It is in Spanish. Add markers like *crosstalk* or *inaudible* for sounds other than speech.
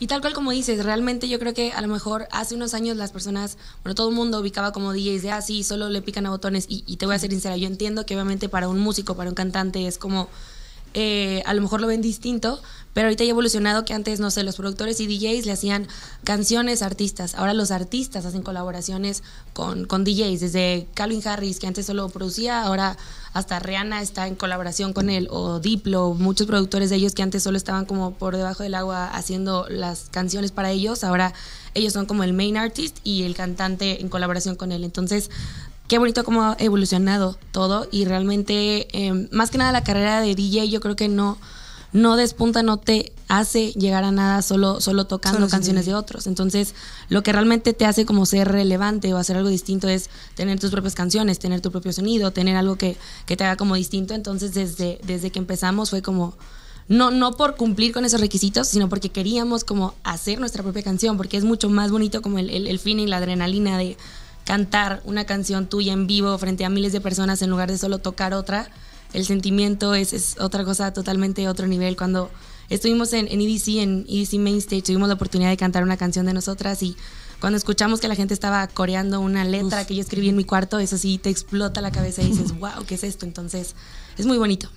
Y tal cual como dices, realmente yo creo que a lo mejor hace unos años las personas, bueno, todo el mundo ubicaba como DJs de, así, ah, solo le pican a botones. Y, y te voy a ser sincera, yo entiendo que obviamente para un músico, para un cantante es como eh, a lo mejor lo ven distinto, pero ahorita ha evolucionado que antes, no sé, los productores y DJs le hacían canciones a artistas, ahora los artistas hacen colaboraciones con, con DJs, desde Calvin Harris, que antes solo producía, ahora hasta Rihanna está en colaboración con él, o Diplo, muchos productores de ellos que antes solo estaban como por debajo del agua haciendo las canciones para ellos, ahora ellos son como el main artist y el cantante en colaboración con él. Entonces, qué bonito cómo ha evolucionado todo y realmente, em, más que nada la carrera de DJ yo creo que no, no despunta, no te hace llegar a nada solo, solo tocando canciones de otros. Entonces, lo que realmente te hace como ser relevante o hacer algo distinto es tener tus propias canciones, tener tu propio sonido, tener algo que, te haga como distinto. Entonces, desde, desde que empezamos fue como no, no por cumplir con esos requisitos, sino porque queríamos como hacer nuestra propia canción, porque es mucho más bonito como el, el, y la adrenalina de cantar una canción tuya en vivo frente a miles de personas en lugar de solo tocar otra, el sentimiento es, otra cosa totalmente otro nivel. Cuando estuvimos en, en EDC, en EDC Main tuvimos la oportunidad de cantar una canción de nosotras y cuando escuchamos que la gente estaba coreando una letra que yo escribí en mi cuarto, eso sí te explota la cabeza y dices, wow, *laughs* ¿qué es esto? Entonces, es muy bonito.